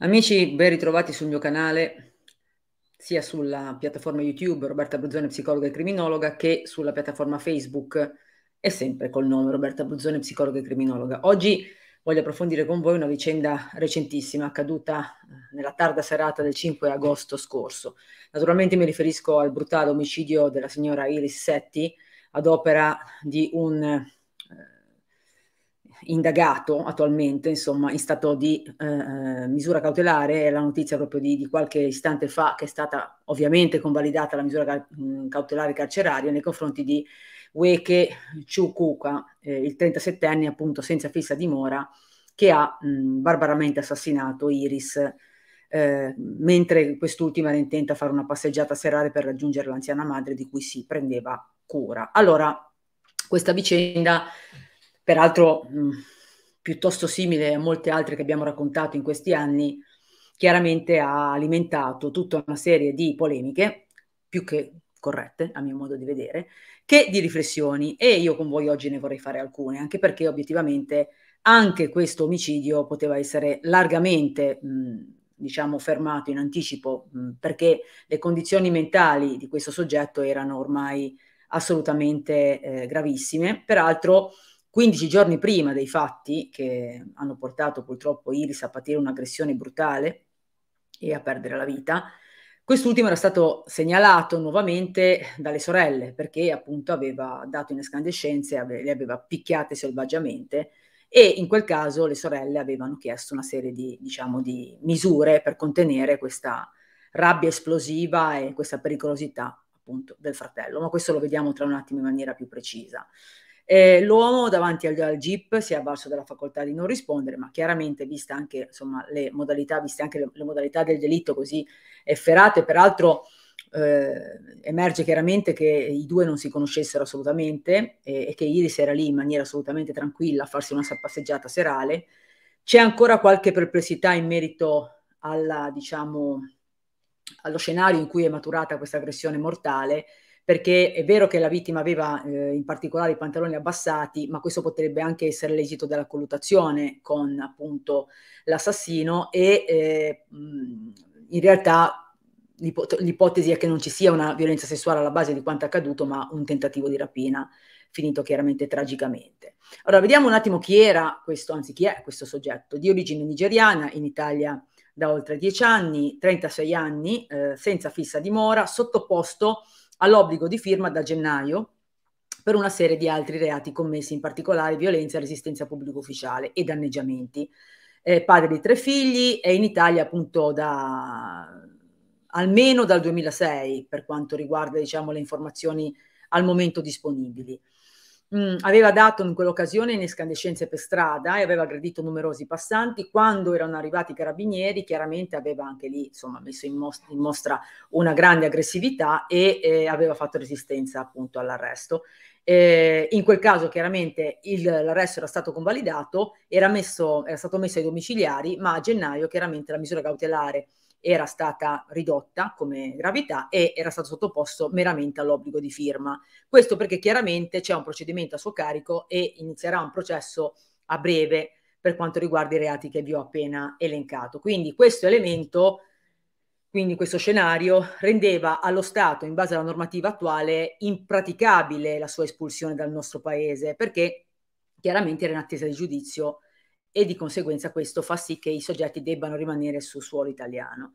Amici, ben ritrovati sul mio canale, sia sulla piattaforma YouTube Roberta Bruzzone, psicologa e criminologa, che sulla piattaforma Facebook, e sempre col nome Roberta Bruzzone, psicologa e criminologa. Oggi voglio approfondire con voi una vicenda recentissima accaduta eh, nella tarda serata del 5 agosto scorso. Naturalmente mi riferisco al brutale omicidio della signora Iris Setti ad opera di un indagato attualmente, insomma, in stato di eh, eh misura cautelare, è la notizia proprio di, di, qualche istante fa che è stata ovviamente convalidata la misura ca- mm, cautelare carceraria nei confronti di Weke Chukuka, eh, il 37enne appunto senza fissa dimora, che ha mh, mm, barbaramente assassinato Iris eh, mentre quest'ultima era intenta a fare una passeggiata serale per raggiungere l'anziana madre di cui si prendeva cura. Allora, questa vicenda peraltro mh, mm, piuttosto simile a molte altre che abbiamo raccontato in questi anni, chiaramente ha alimentato tutta una serie di polemiche, più che corrette a mio modo di vedere, che di riflessioni e io con voi oggi ne vorrei fare alcune, anche perché obiettivamente anche questo omicidio poteva essere largamente mh, mm, diciamo fermato in anticipo mh, mm, perché le condizioni mentali di questo soggetto erano ormai assolutamente eh, gravissime. Peraltro 15 giorni prima dei fatti che hanno portato purtroppo Iris a patire un'aggressione brutale e a perdere la vita, quest'ultimo era stato segnalato nuovamente dalle sorelle perché appunto aveva dato in escandescenze, e le aveva picchiate selvaggiamente e in quel caso le sorelle avevano chiesto una serie di, diciamo, di misure per contenere questa rabbia esplosiva e questa pericolosità appunto del fratello, ma questo lo vediamo tra un attimo in maniera più precisa. Eh, l'uomo davanti al, al GIP si è avvalso della facoltà di non rispondere, ma chiaramente viste anche insomma, le modalità, viste anche le, le modalità del delitto così efferate, peraltro eh, emerge chiaramente che i due non si conoscessero assolutamente e, e che Iris era lì in maniera assolutamente tranquilla a farsi una passeggiata serale. C'è ancora qualche perplessità in merito alla, diciamo, allo scenario in cui è maturata questa aggressione mortale perché è vero che la vittima aveva eh, in particolare i pantaloni abbassati, ma questo potrebbe anche essere l'esito della colluttazione con appunto l'assassino e eh, in realtà l'ipot- l'ipotesi è che non ci sia una violenza sessuale alla base di quanto accaduto, ma un tentativo di rapina finito chiaramente tragicamente. Allora, vediamo un attimo chi era questo, anzi chi è questo soggetto, di origine nigeriana, in Italia da oltre 10 anni, 36 anni, eh, senza fissa dimora, sottoposto a all'obbligo di firma da gennaio per una serie di altri reati commessi, in particolare violenza, resistenza pubblico ufficiale e danneggiamenti. È padre di tre figli, è in Italia appunto da almeno dal 2006 per quanto riguarda diciamo, le informazioni al momento disponibili mh, mm, aveva dato in quell'occasione in escandescenze per strada e aveva aggredito numerosi passanti. Quando erano arrivati i carabinieri, chiaramente aveva anche lì insomma, messo in, most- in mostra una grande aggressività e eh, aveva fatto resistenza appunto all'arresto. Eh, in quel caso chiaramente il, l'arresto era stato convalidato, era, messo, era stato messo ai domiciliari, ma a gennaio chiaramente la misura cautelare era stata ridotta come gravità e era stato sottoposto meramente all'obbligo di firma. Questo perché chiaramente c'è un procedimento a suo carico e inizierà un processo a breve per quanto riguarda i reati che vi ho appena elencato. Quindi questo elemento quindi questo scenario rendeva allo Stato, in base alla normativa attuale, impraticabile la sua espulsione dal nostro paese, perché chiaramente era in attesa di giudizio e di conseguenza questo fa sì che i soggetti debbano rimanere sul suolo italiano.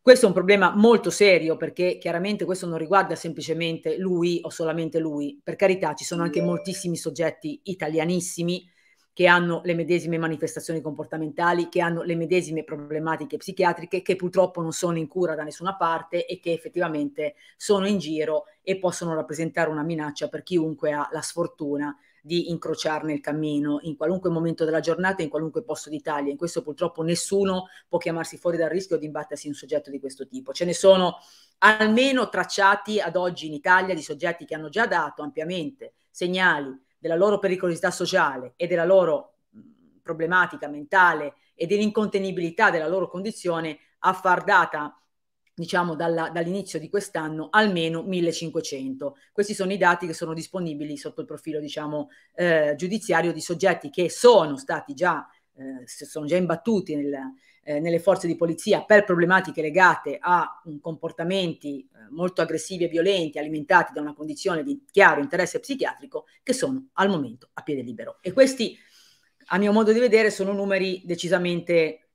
Questo è un problema molto serio perché chiaramente questo non riguarda semplicemente lui o solamente lui, per carità ci sono anche moltissimi soggetti italianissimi che hanno le medesime manifestazioni comportamentali, che hanno le medesime problematiche psichiatriche, che purtroppo non sono in cura da nessuna parte e che effettivamente sono in giro e possono rappresentare una minaccia per chiunque ha la sfortuna di incrociarne il cammino in qualunque momento della giornata, in qualunque posto d'Italia. In questo purtroppo nessuno può chiamarsi fuori dal rischio di imbattersi in un soggetto di questo tipo. Ce ne sono almeno tracciati ad oggi in Italia di soggetti che hanno già dato ampiamente segnali della loro pericolosità sociale e della loro problematica mentale e dell'incontenibilità della loro condizione a far affardata diciamo dalla, dall'inizio di quest'anno almeno 1500. Questi sono i dati che sono disponibili sotto il profilo diciamo, eh, giudiziario di soggetti che sono stati già, eh, sono già imbattuti nel, eh, nelle forze di polizia per problematiche legate a um, comportamenti eh, molto aggressivi e violenti alimentati da una condizione di chiaro interesse psichiatrico che sono al momento a piede libero. E questi, a mio modo di vedere, sono numeri decisamente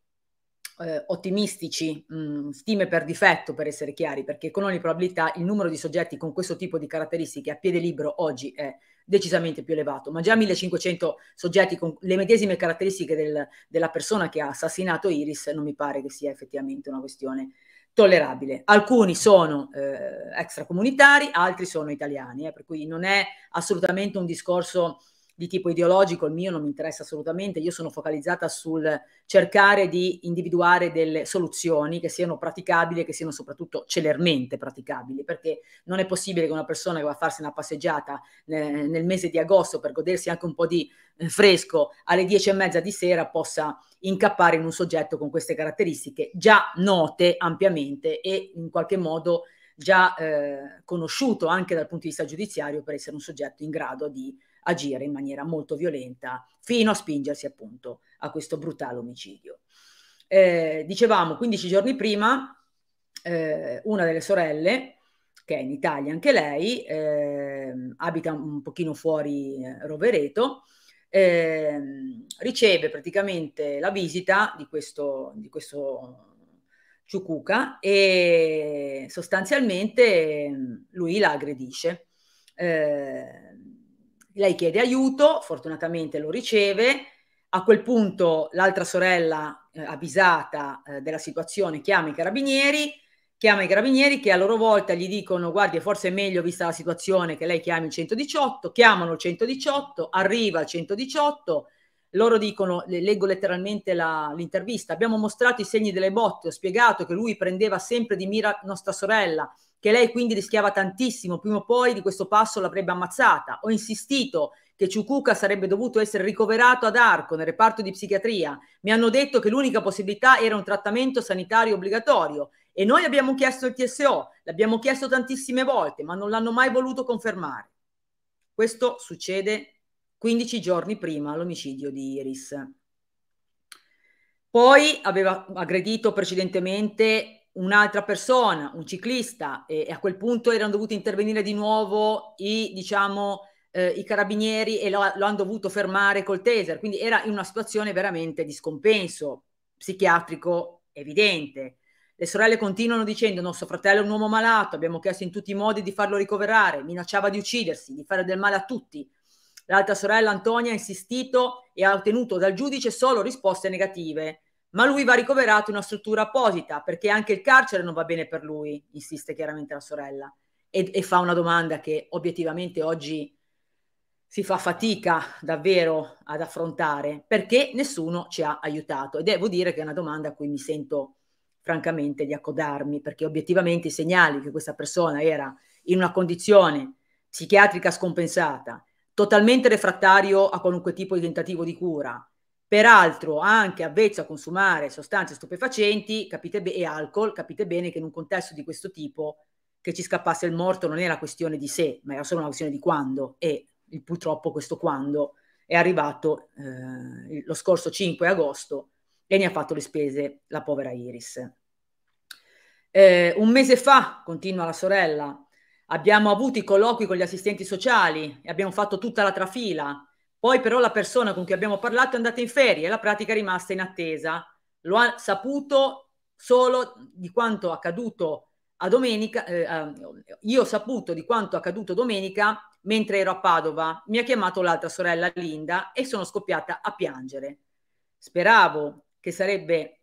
eh, ottimistici, mh, mm, stime per difetto per essere chiari, perché con ogni probabilità il numero di soggetti con questo tipo di caratteristiche a piede libero oggi è decisamente più elevato, ma già 1500 soggetti con le medesime caratteristiche del, della persona che ha assassinato Iris non mi pare che sia effettivamente una questione tollerabile. Alcuni sono eh, extracomunitari, altri sono italiani, eh, per cui non è assolutamente un discorso di tipo ideologico, il mio non mi interessa assolutamente, io sono focalizzata sul cercare di individuare delle soluzioni che siano praticabili e che siano soprattutto celermente praticabili, perché non è possibile che una persona che va a farsi una passeggiata eh, nel mese di agosto per godersi anche un po' di eh, fresco alle dieci e mezza di sera possa incappare in un soggetto con queste caratteristiche già note ampiamente e in qualche modo già eh, conosciuto anche dal punto di vista giudiziario per essere un soggetto in grado di agire in maniera molto violenta fino a spingersi appunto a questo brutale omicidio. Eh, dicevamo 15 giorni prima eh, una delle sorelle, che è in Italia anche lei, eh, abita un pochino fuori eh, Rovereto, ehm, riceve praticamente la visita di questo, di questo Ciucuca e sostanzialmente ehm, lui la aggredisce. Eh, lei chiede aiuto, fortunatamente lo riceve, a quel punto l'altra sorella eh, avvisata eh, della situazione chiama i carabinieri, chiama i carabinieri che a loro volta gli dicono guardi forse è meglio vista la situazione che lei chiami il 118, chiamano il 118, arriva il 118, loro dicono, leggo letteralmente la, l'intervista, abbiamo mostrato i segni delle botte, ho spiegato che lui prendeva sempre di mira nostra sorella, che lei quindi rischiava tantissimo, prima o poi di questo passo l'avrebbe ammazzata. Ho insistito che Ciucuca sarebbe dovuto essere ricoverato ad Arco nel reparto di psichiatria. Mi hanno detto che l'unica possibilità era un trattamento sanitario obbligatorio e noi abbiamo chiesto il TSO, l'abbiamo chiesto tantissime volte, ma non l'hanno mai voluto confermare. Questo succede 15 giorni prima l'omicidio di Iris. Poi aveva aggredito precedentemente un'altra persona, un ciclista, e, e, a quel punto erano dovuti intervenire di nuovo i, diciamo, eh, i carabinieri e lo, lo hanno dovuto fermare col taser. Quindi era in una situazione veramente di scompenso psichiatrico evidente. Le sorelle continuano dicendo: Nostro fratello è un uomo malato, abbiamo chiesto in tutti i modi di farlo ricoverare, minacciava di uccidersi, di fare del male a tutti. L'altra sorella Antonia ha insistito e ha ottenuto dal giudice solo risposte negative. Ma lui va ricoverato in una struttura apposita perché anche il carcere non va bene per lui, insiste chiaramente la sorella. E, e fa una domanda che obiettivamente oggi si fa fatica davvero ad affrontare perché nessuno ci ha aiutato. E devo dire che è una domanda a cui mi sento francamente di accodarmi perché obiettivamente i segnali che questa persona era in una condizione psichiatrica scompensata, totalmente refrattario a qualunque tipo di tentativo di cura, peraltro anche avvezzo a consumare sostanze stupefacenti be- e alcol, capite bene che in un contesto di questo tipo che ci scappasse il morto non era questione di sé, ma era solo una questione di quando e purtroppo questo quando è arrivato eh, lo scorso 5 agosto e ne ha fatto le spese la povera Iris. Eh, un mese fa, continua la sorella, abbiamo avuto i colloqui con gli assistenti sociali e abbiamo fatto tutta la trafila. Poi però la persona con cui abbiamo parlato è andata in ferie e la pratica è rimasta in attesa. Lo ha saputo solo di quanto accaduto a domenica, eh, io ho saputo di quanto accaduto domenica mentre ero a Padova. Mi ha chiamato l'altra sorella Linda e sono scoppiata a piangere. Speravo che sarebbe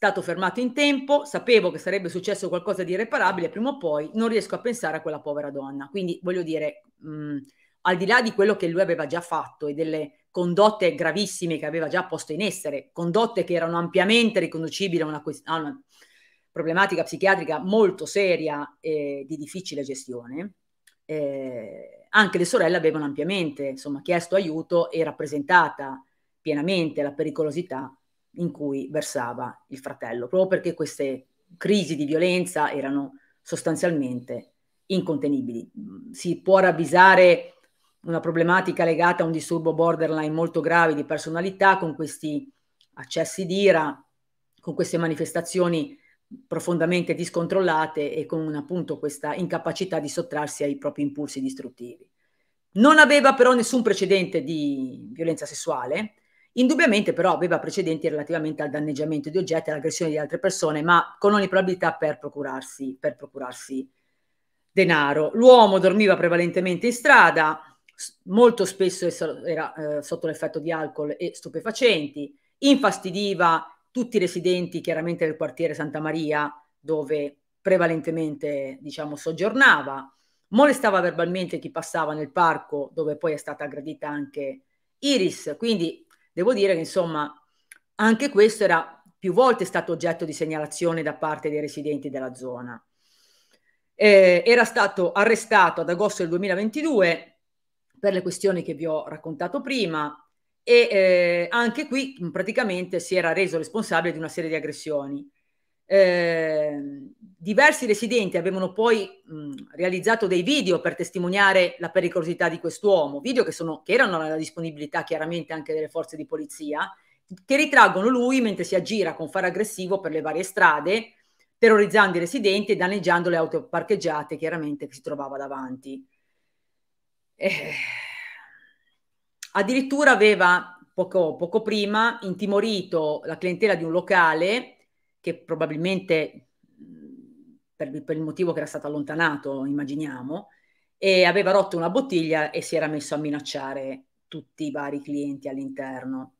stato fermato in tempo, sapevo che sarebbe successo qualcosa di irreparabile prima o poi, non riesco a pensare a quella povera donna. Quindi voglio dire, mh, mm, al di là di quello che lui aveva già fatto e delle condotte gravissime che aveva già posto in essere, condotte che erano ampiamente riconducibili a una, a una problematica psichiatrica molto seria e di difficile gestione, eh, anche le sorelle avevano ampiamente insomma, chiesto aiuto e rappresentata pienamente la pericolosità in cui versava il fratello, proprio perché queste crisi di violenza erano sostanzialmente incontenibili. Mm, si può ravvisare una problematica legata a un disturbo borderline molto grave di personalità con questi accessi d'ira, con queste manifestazioni profondamente discontrollate e con appunto questa incapacità di sottrarsi ai propri impulsi distruttivi. Non aveva però nessun precedente di violenza sessuale, Indubbiamente però aveva precedenti relativamente al danneggiamento di oggetti, e all'aggressione di altre persone, ma con ogni probabilità per procurarsi, per procurarsi denaro. L'uomo dormiva prevalentemente in strada, molto spesso era eh, sotto l'effetto di alcol e stupefacenti, infastidiva tutti i residenti chiaramente del quartiere Santa Maria, dove prevalentemente diciamo, soggiornava, molestava verbalmente chi passava nel parco, dove poi è stata aggredita anche Iris, quindi Devo dire che insomma anche questo era più volte stato oggetto di segnalazione da parte dei residenti della zona. Eh, era stato arrestato ad agosto del 2022 per le questioni che vi ho raccontato prima e eh, anche qui praticamente si era reso responsabile di una serie di aggressioni. Ehm, diversi residenti avevano poi mh, realizzato dei video per testimoniare la pericolosità di quest'uomo, video che, sono, che erano alla disponibilità chiaramente anche delle forze di polizia, che ritraggono lui mentre si aggira con fare aggressivo per le varie strade, terrorizzando i residenti e danneggiando le auto parcheggiate chiaramente che si trovava davanti. Eh, addirittura aveva poco, poco prima intimorito la clientela di un locale che probabilmente per, per il motivo che era stato allontanato, immaginiamo, e aveva rotto una bottiglia e si era messo a minacciare tutti i vari clienti all'interno.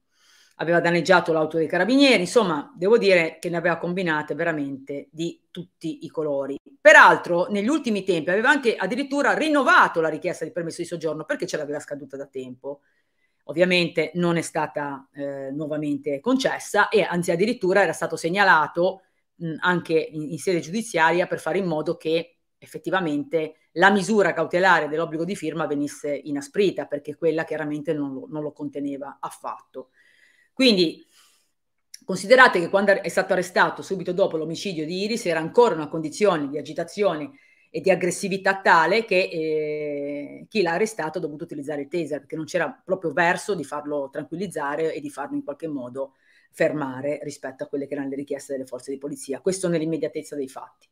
Aveva danneggiato l'auto dei carabinieri, insomma, devo dire che ne aveva combinate veramente di tutti i colori. Peraltro, negli ultimi tempi aveva anche addirittura rinnovato la richiesta di permesso di soggiorno perché ce l'aveva scaduta da tempo. Ovviamente non è stata eh, nuovamente concessa e anzi addirittura era stato segnalato mh, anche in, in sede giudiziaria per fare in modo che effettivamente la misura cautelare dell'obbligo di firma venisse inasprita perché quella chiaramente non lo, non lo, conteneva affatto. Quindi considerate che quando è stato arrestato subito dopo l'omicidio di Iris era ancora una condizione di agitazione e di aggressività tale che eh, chi l'ha arrestato ha dovuto utilizzare il taser perché non c'era proprio verso di farlo tranquillizzare e di farlo in qualche modo fermare rispetto a quelle che erano le richieste delle forze di polizia. Questo nell'immediatezza dei fatti.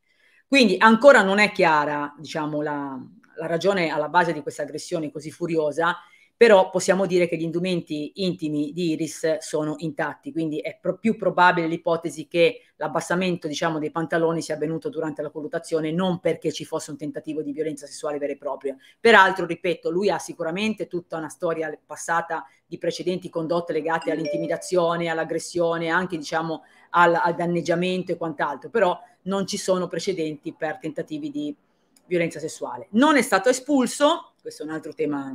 Quindi ancora non è chiara diciamo, la, la ragione alla base di questa aggressione così furiosa però possiamo dire che gli indumenti intimi di Iris sono intatti, quindi è pro- più probabile l'ipotesi che l'abbassamento diciamo, dei pantaloni sia avvenuto durante la colluttazione non perché ci fosse un tentativo di violenza sessuale vera e propria. Peraltro, ripeto, lui ha sicuramente tutta una storia passata di precedenti condotte legate all'intimidazione, all'aggressione, anche diciamo, al, al danneggiamento e quant'altro, però non ci sono precedenti per tentativi di violenza sessuale. Non è stato espulso, questo è un altro tema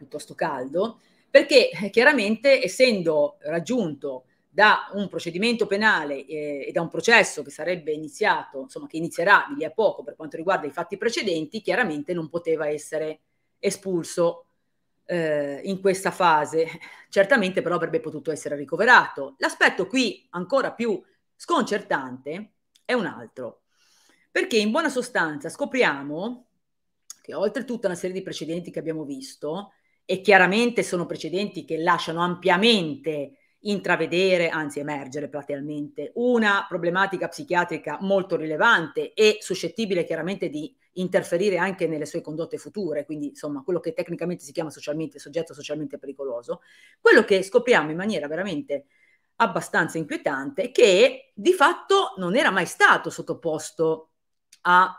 piuttosto caldo, perché eh, chiaramente essendo raggiunto da un procedimento penale eh, e da un processo che sarebbe iniziato, insomma che inizierà di lì a poco per quanto riguarda i fatti precedenti, chiaramente non poteva essere espulso eh, in questa fase. Certamente però avrebbe potuto essere ricoverato. L'aspetto qui ancora più sconcertante è un altro, perché in buona sostanza scopriamo che oltre tutta una serie di precedenti che abbiamo visto, e chiaramente sono precedenti che lasciano ampiamente intravedere, anzi emergere platealmente, una problematica psichiatrica molto rilevante e suscettibile chiaramente di interferire anche nelle sue condotte future, quindi insomma quello che tecnicamente si chiama socialmente, soggetto socialmente pericoloso, quello che scopriamo in maniera veramente abbastanza inquietante è che di fatto non era mai stato sottoposto a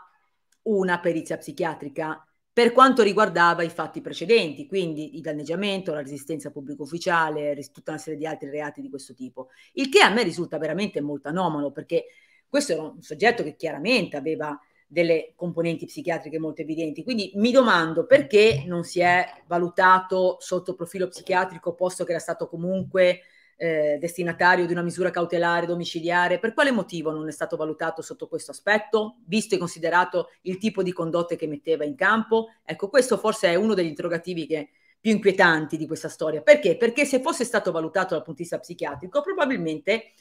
una perizia psichiatrica per quanto riguardava i fatti precedenti, quindi il danneggiamento, la resistenza pubblico ufficiale, tutta una serie di altri reati di questo tipo, il che a me risulta veramente molto anomalo perché questo era un soggetto che chiaramente aveva delle componenti psichiatriche molto evidenti. Quindi mi domando perché non si è valutato sotto profilo psichiatrico, posto che era stato comunque eh, destinatario di una misura cautelare domiciliare, per quale motivo non è stato valutato sotto questo aspetto, visto e considerato il tipo di condotte che metteva in campo? Ecco, questo forse è uno degli interrogativi che, più inquietanti di questa storia. Perché? Perché se fosse stato valutato dal punto di vista psichiatrico, probabilmente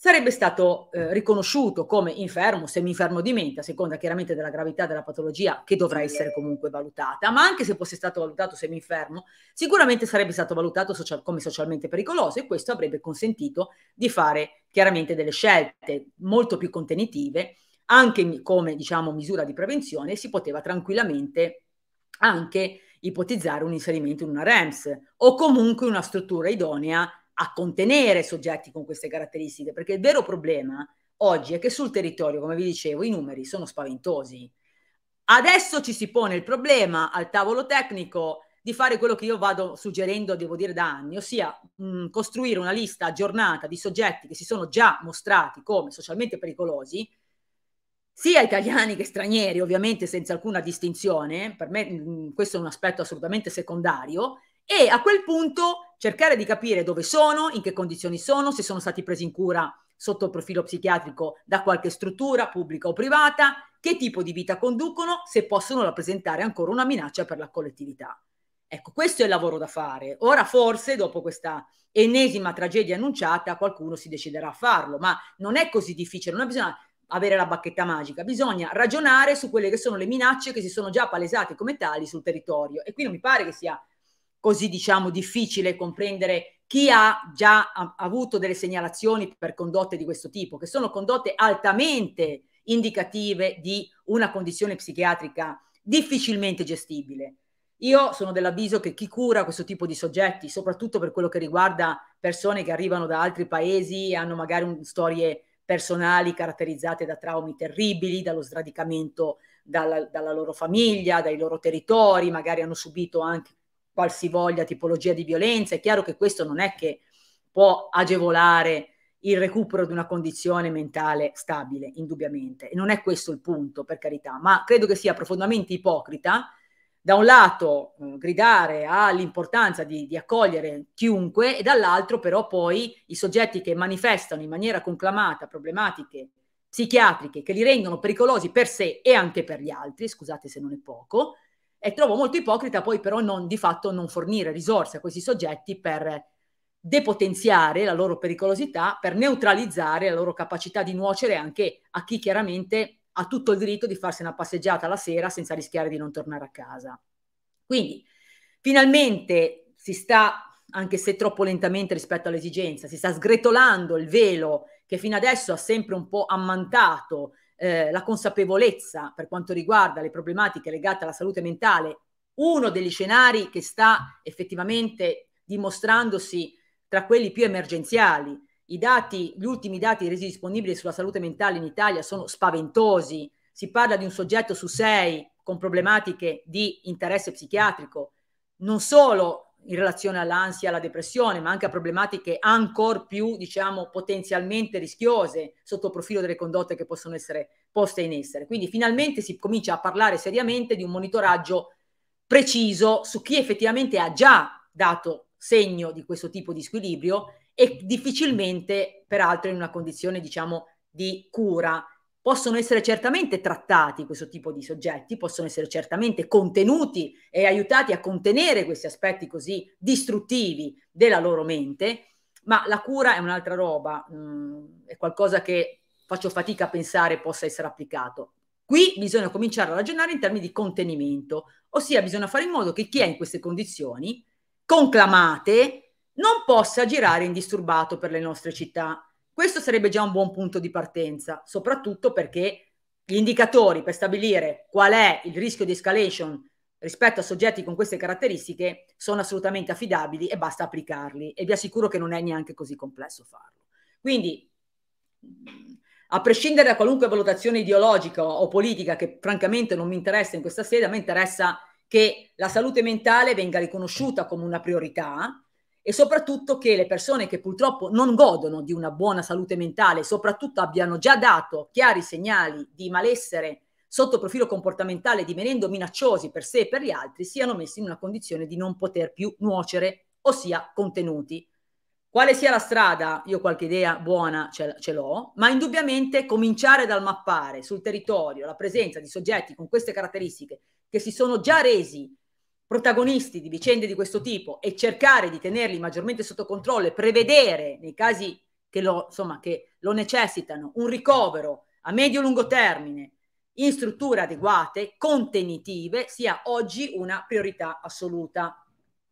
sarebbe stato eh, riconosciuto come infermo, seminfermo di mente, a seconda chiaramente della gravità della patologia che dovrà essere comunque valutata, ma anche se fosse stato valutato seminfermo, sicuramente sarebbe stato valutato social, come socialmente pericoloso e questo avrebbe consentito di fare chiaramente delle scelte molto più contenitive, anche come diciamo misura di prevenzione, si poteva tranquillamente anche ipotizzare un inserimento in una REMS o comunque una struttura idonea a contenere soggetti con queste caratteristiche, perché il vero problema oggi è che sul territorio, come vi dicevo, i numeri sono spaventosi. Adesso ci si pone il problema al tavolo tecnico di fare quello che io vado suggerendo, devo dire, da anni, ossia mh, mm, costruire una lista aggiornata di soggetti che si sono già mostrati come socialmente pericolosi, sia italiani che stranieri, ovviamente senza alcuna distinzione, per me mh, mm, questo è un aspetto assolutamente secondario, e a quel punto cercare di capire dove sono, in che condizioni sono, se sono stati presi in cura sotto il profilo psichiatrico da qualche struttura pubblica o privata, che tipo di vita conducono, se possono rappresentare ancora una minaccia per la collettività. Ecco, questo è il lavoro da fare. Ora forse, dopo questa ennesima tragedia annunciata, qualcuno si deciderà a farlo, ma non è così difficile, non bisogna avere la bacchetta magica, bisogna ragionare su quelle che sono le minacce che si sono già palesate come tali sul territorio e qui non mi pare che sia così diciamo difficile comprendere chi ha già avuto delle segnalazioni per condotte di questo tipo, che sono condotte altamente indicative di una condizione psichiatrica difficilmente gestibile. Io sono dell'avviso che chi cura questo tipo di soggetti, soprattutto per quello che riguarda persone che arrivano da altri paesi e hanno magari un, storie personali caratterizzate da traumi terribili, dallo sradicamento dalla, dalla loro famiglia, dai loro territori, magari hanno subito anche qualsivoglia tipologia di violenza. È chiaro che questo non è che può agevolare il recupero di una condizione mentale stabile, indubbiamente. E non è questo il punto, per carità, ma credo che sia profondamente ipocrita, da un lato eh, gridare all'importanza di, di accogliere chiunque e dall'altro però poi i soggetti che manifestano in maniera conclamata problematiche psichiatriche che li rendono pericolosi per sé e anche per gli altri, scusate se non è poco, e trovo molto ipocrita poi però non, di fatto non fornire risorse a questi soggetti per depotenziare la loro pericolosità, per neutralizzare la loro capacità di nuocere anche a chi chiaramente ha tutto il diritto di farsi una passeggiata la sera senza rischiare di non tornare a casa. Quindi finalmente si sta, anche se troppo lentamente rispetto all'esigenza, si sta sgretolando il velo che fino adesso ha sempre un po' ammantato eh, la consapevolezza per quanto riguarda le problematiche legate alla salute mentale, uno degli scenari che sta effettivamente dimostrandosi tra quelli più emergenziali. I dati, gli ultimi dati resi disponibili sulla salute mentale in Italia sono spaventosi. Si parla di un soggetto su sei con problematiche di interesse psichiatrico. Non solo in relazione all'ansia, alla depressione, ma anche a problematiche ancora più, diciamo, potenzialmente rischiose sotto il profilo delle condotte che possono essere poste in essere. Quindi finalmente si comincia a parlare seriamente di un monitoraggio preciso su chi effettivamente ha già dato segno di questo tipo di squilibrio e difficilmente, peraltro, in una condizione, diciamo, di cura Possono essere certamente trattati questo tipo di soggetti, possono essere certamente contenuti e aiutati a contenere questi aspetti così distruttivi della loro mente, ma la cura è un'altra roba, mh, mm, è qualcosa che faccio fatica a pensare possa essere applicato. Qui bisogna cominciare a ragionare in termini di contenimento, ossia bisogna fare in modo che chi è in queste condizioni conclamate non possa girare indisturbato per le nostre città, questo sarebbe già un buon punto di partenza, soprattutto perché gli indicatori per stabilire qual è il rischio di escalation rispetto a soggetti con queste caratteristiche sono assolutamente affidabili e basta applicarli e vi assicuro che non è neanche così complesso farlo. Quindi a prescindere da qualunque valutazione ideologica o politica che francamente non mi interessa in questa sede, a me interessa che la salute mentale venga riconosciuta come una priorità e soprattutto che le persone che purtroppo non godono di una buona salute mentale, soprattutto abbiano già dato chiari segnali di malessere sotto profilo comportamentale divenendo minacciosi per sé e per gli altri, siano messi in una condizione di non poter più nuocere, ossia contenuti. Quale sia la strada, io qualche idea buona ce, l'ho, ma indubbiamente cominciare dal mappare sul territorio la presenza di soggetti con queste caratteristiche che si sono già resi protagonisti di vicende di questo tipo e cercare di tenerli maggiormente sotto controllo e prevedere nei casi che lo, insomma, che lo necessitano un ricovero a medio-lungo e termine in strutture adeguate, contenitive, sia oggi una priorità assoluta,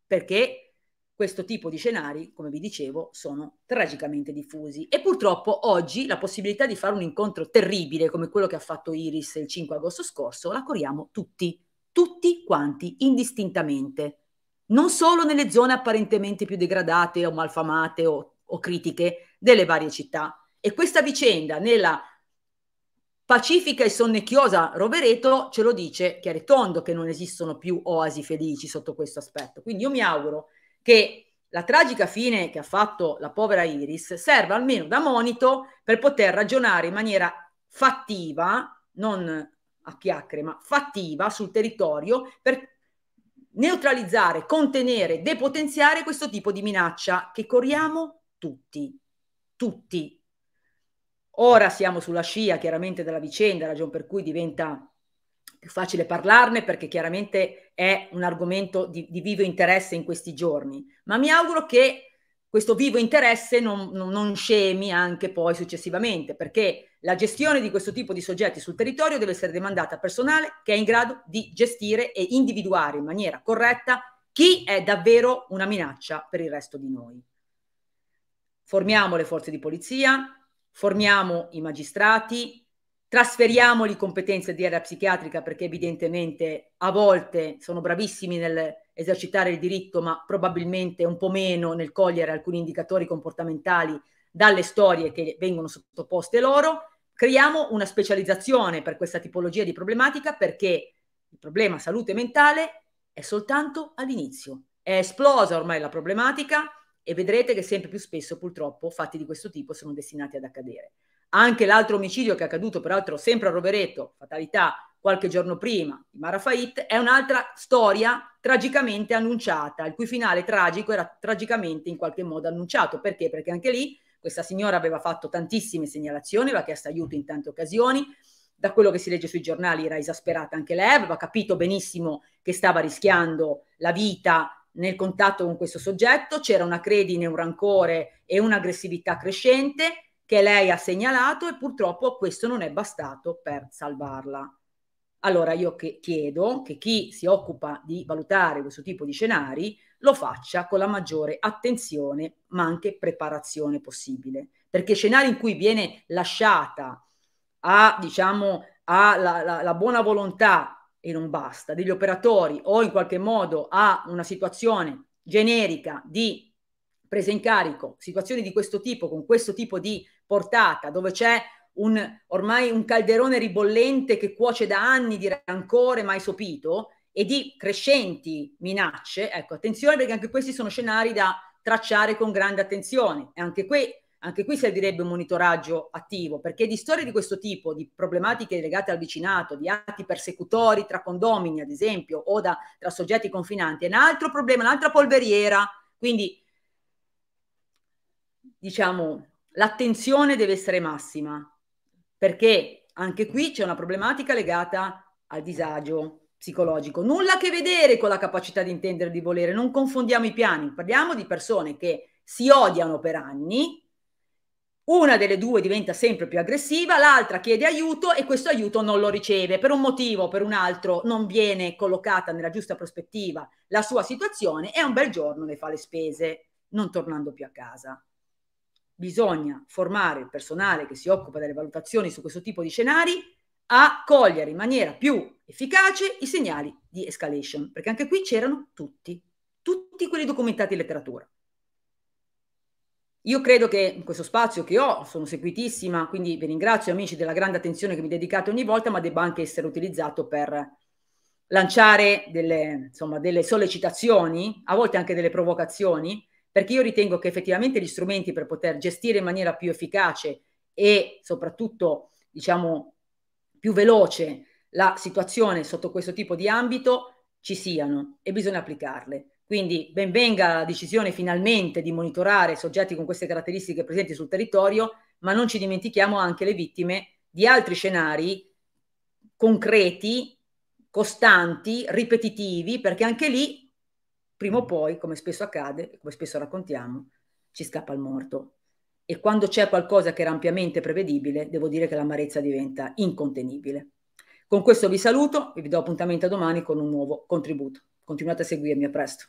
perché questo tipo di scenari, come vi dicevo, sono tragicamente diffusi. E purtroppo oggi la possibilità di fare un incontro terribile come quello che ha fatto Iris il 5 agosto scorso la corriamo tutti tutti quanti indistintamente, non solo nelle zone apparentemente più degradate o malfamate o, o critiche delle varie città. E questa vicenda nella pacifica e sonnecchiosa Rovereto ce lo dice chiaro che non esistono più oasi felici sotto questo aspetto. Quindi io mi auguro che la tragica fine che ha fatto la povera Iris serva almeno da monito per poter ragionare in maniera fattiva, non a chiacchiere, ma fattiva sul territorio per neutralizzare, contenere, depotenziare questo tipo di minaccia che corriamo tutti, tutti. Ora siamo sulla scia chiaramente della vicenda, ragion per cui diventa più facile parlarne perché chiaramente è un argomento di, di vivo interesse in questi giorni, ma mi auguro che questo vivo interesse non, non, non, scemi anche poi successivamente, perché la gestione di questo tipo di soggetti sul territorio deve essere demandata a personale che è in grado di gestire e individuare in maniera corretta chi è davvero una minaccia per il resto di noi. Formiamo le forze di polizia, formiamo i magistrati, trasferiamoli competenze di area psichiatrica perché evidentemente a volte sono bravissimi nel esercitare il diritto, ma probabilmente un po' meno nel cogliere alcuni indicatori comportamentali dalle storie che vengono sottoposte loro. Creiamo una specializzazione per questa tipologia di problematica perché il problema salute mentale è soltanto all'inizio. È esplosa ormai la problematica e vedrete che sempre più spesso purtroppo fatti di questo tipo sono destinati ad accadere. Anche l'altro omicidio che è accaduto, peraltro sempre a Rovereto, fatalità qualche giorno prima di Mara Fahit, è un'altra storia tragicamente annunciata, il cui finale tragico era tragicamente in qualche modo annunciato. Perché? Perché anche lì questa signora aveva fatto tantissime segnalazioni, aveva chiesto aiuto in tante occasioni, da quello che si legge sui giornali era esasperata anche lei, aveva capito benissimo che stava rischiando la vita nel contatto con questo soggetto, c'era una credine, un rancore e un'aggressività crescente che lei ha segnalato e purtroppo questo non è bastato per salvarla allora io che chiedo che chi si occupa di valutare questo tipo di scenari lo faccia con la maggiore attenzione ma anche preparazione possibile, perché scenari in cui viene lasciata a, diciamo, a la, la, la buona volontà e non basta degli operatori o in qualche modo a una situazione generica di presa in carico, situazioni di questo tipo, con questo tipo di portata, dove c'è un, ormai un calderone ribollente che cuoce da anni di rancore mai sopito e di crescenti minacce, ecco, attenzione perché anche questi sono scenari da tracciare con grande attenzione e anche qui, anche qui servirebbe un monitoraggio attivo, perché di storie di questo tipo, di problematiche legate al vicinato, di atti persecutori tra condomini, ad esempio, o da, tra soggetti confinanti, è un altro problema, un'altra polveriera, quindi diciamo l'attenzione deve essere massima, perché anche qui c'è una problematica legata al disagio psicologico. Nulla a che vedere con la capacità di intendere, e di volere, non confondiamo i piani, parliamo di persone che si odiano per anni, una delle due diventa sempre più aggressiva, l'altra chiede aiuto e questo aiuto non lo riceve. Per un motivo o per un altro non viene collocata nella giusta prospettiva la sua situazione e un bel giorno ne fa le spese, non tornando più a casa bisogna formare il personale che si occupa delle valutazioni su questo tipo di scenari a cogliere in maniera più efficace i segnali di escalation, perché anche qui c'erano tutti, tutti quelli documentati in letteratura. Io credo che in questo spazio che ho, sono seguitissima, quindi vi ringrazio amici della grande attenzione che mi dedicate ogni volta, ma debba anche essere utilizzato per lanciare delle, insomma, delle sollecitazioni, a volte anche delle provocazioni, perché io ritengo che effettivamente gli strumenti per poter gestire in maniera più efficace e soprattutto, diciamo, più veloce la situazione sotto questo tipo di ambito ci siano e bisogna applicarle. Quindi ben venga la decisione finalmente di monitorare soggetti con queste caratteristiche presenti sul territorio, ma non ci dimentichiamo anche le vittime di altri scenari concreti, costanti, ripetitivi, perché anche lì prima o mm. poi, come spesso accade, come spesso raccontiamo, ci scappa il morto. E quando c'è qualcosa che era ampiamente prevedibile, devo dire che l'amarezza diventa incontenibile. Con questo vi saluto e vi do appuntamento a domani con un nuovo contributo. Continuate a seguirmi, a presto.